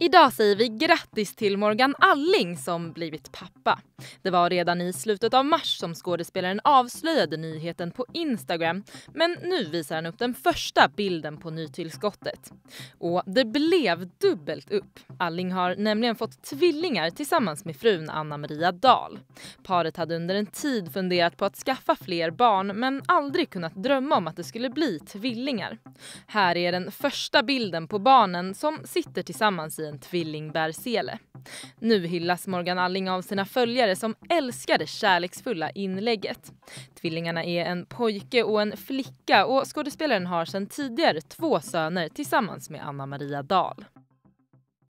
Idag säger vi grattis till Morgan Alling som blivit pappa. Det var redan i slutet av mars som skådespelaren avslöjade nyheten på Instagram men nu visar han upp den första bilden på nytillskottet. Och det blev dubbelt upp. Alling har nämligen fått tvillingar tillsammans med frun Anna Maria Dahl. Paret hade under en tid funderat på att skaffa fler barn men aldrig kunnat drömma om att det skulle bli tvillingar. Här är den första bilden på barnen som sitter tillsammans i i en tvillingbärsele. Nu hyllas Morgan Alling av sina följare som älskar det kärleksfulla inlägget. Tvillingarna är en pojke och en flicka och skådespelaren har sedan tidigare två söner tillsammans med Anna Maria Dahl.